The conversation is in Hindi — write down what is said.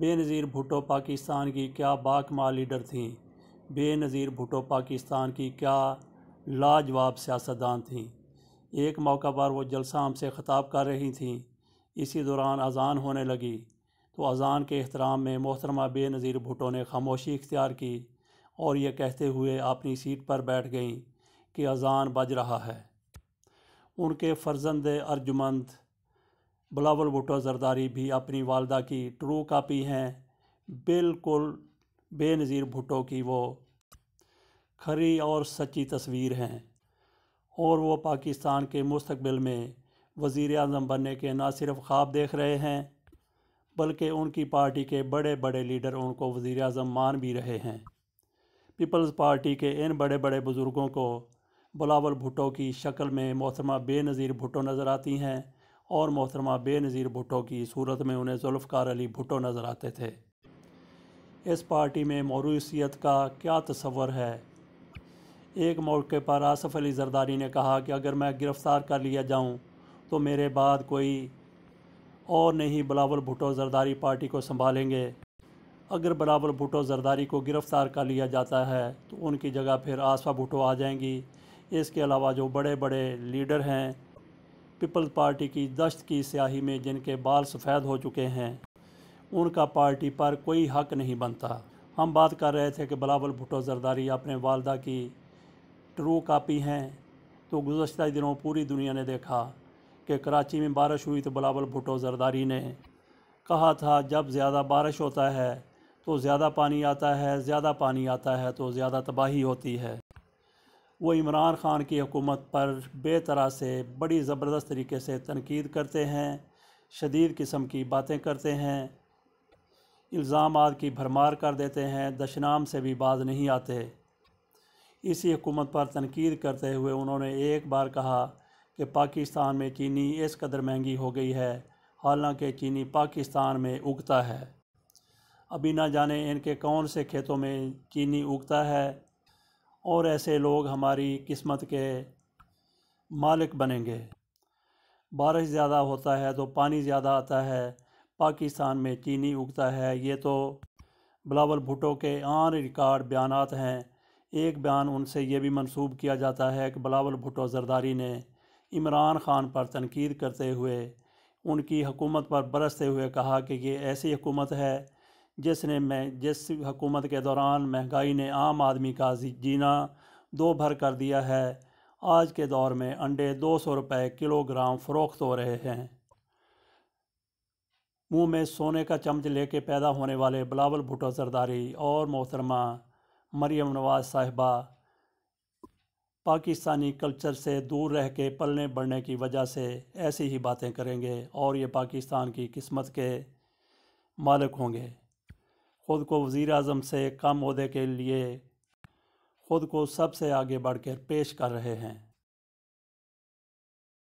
बेनज़ीर भुटो पाकिस्तान की क्या बाकमाल लीडर थीं बेनज़ीर भुटो पाकिस्तान की क्या लाजवाब सियासतदान थीं एक मौका पर वो जलसा हमसे ख़ताब कर रही थीं इसी दौरान अजान होने लगी तो अजान के अहतराम में मोहतरमा बेनज़ीर भुटो ने खामोशी इख्तियार की और ये कहते हुए अपनी सीट पर बैठ गईं कि अजान बज रहा है उनके फर्जंद अर्जुमंद बिलावल भुटो जरदारी भी अपनी वालदा की ट्रू कापी हैं बिल्कुल बेनज़ीर भुटो की वो खरी और सच्ची तस्वीर हैं और वो पाकिस्तान के मुस्तबिल में वज़ी अजम बनने के ना सिर्फ ख्वाब देख रहे हैं बल्कि उनकी पार्टी के बड़े बड़े लीडर उनको वज़ी अजम मान भी रहे हैं पीपल्स पार्टी के इन बड़े बड़े बुज़ुर्गों को बलावल भुट्टो की शक्ल में मोहतरमा बेनज़ीर भुट्टो नज़र आती हैं और मोहतरमा बेनज़ीर भुटो की सूरत में उन्हें जुल्फ़ार अली भुटो नज़र आते थे इस पार्टी में मरूसीत का क्या तस्वर है एक मौके पर आसफ़ अली जरदारी ने कहा कि अगर मैं गिरफ़्तार कर लिया जाऊं तो मेरे बाद कोई और नहीं बलावल भुटो जरदारी पार्टी को संभालेंगे अगर बलावल भुटो जरदारी को गिरफ़्तार कर लिया जाता है तो उनकी जगह फिर आसफ़ा भुटो आ जाएंगी इसके अलावा जो बड़े बड़े लीडर हैं पीपल्स पार्टी की दशत की स्याही में जिनके बाल सफ़ेद हो चुके हैं उनका पार्टी पर कोई हक नहीं बनता हम बात कर रहे थे कि बलावल भुटो जरदारी अपने वालदा की ट्रू कापी हैं तो गुजशत दिनों पूरी दुनिया ने देखा कि कराची में बारिश हुई तो बलावल भुटो जरदारी ने कहा था जब ज़्यादा बारिश होता है तो ज़्यादा पानी आता है ज़्यादा पानी आता है तो ज़्यादा तबाही होती है वो इमरान ख़ान की हुकूमत पर बेतरा से बड़ी ज़बरदस्त तरीके से तनकीद करते हैं शदीद किस्म की बातें करते हैं इल्ज़ाम की भरमार कर देते हैं दशनाम से भी बाज नहीं आते इसी हुकूमत पर तनकीद करते हुए उन्होंने एक बार कहा कि पाकिस्तान में चीनी इस कदर महंगी हो गई है हालांकि चीनी पाकिस्तान में उगता है अभी ना जाने इनके कौन से खेतों में चीनी उगता है और ऐसे लोग हमारी किस्मत के मालिक बनेंगे बारिश ज़्यादा होता है तो पानी ज़्यादा आता है पाकिस्तान में चीनी उगता है ये तो बिलावल भुटो के आन रिकॉर्ड बयान हैं एक बयान उनसे ये भी मंसूब किया जाता है कि बिलावल भुटो जरदारी ने इमरान ख़ान पर तनकीद करते हुए उनकी हुकूमत पर बरसते हुए कहा कि ये ऐसी हुकूमत है जिसने मैं जिस हुकूमत के दौरान महंगाई ने आम आदमी का जीना दो भर कर दिया है आज के दौर में अंडे दो सौ रुपये किलोग्राम फ़रोख्त हो रहे हैं मुंह में सोने का चमच लेके पैदा होने वाले बलावल भुटो सरदारी और मोहतरमा मरियम नवाज साहिबा पाकिस्तानी कल्चर से दूर रह के पलने बढ़ने की वजह से ऐसी ही बातें करेंगे और ये पाकिस्तान की किस्मत के मालिक होंगे ख़ुद को वज़ी अजम से कम अहदे के लिए ख़ुद को सबसे आगे बढ़ कर पेश कर रहे हैं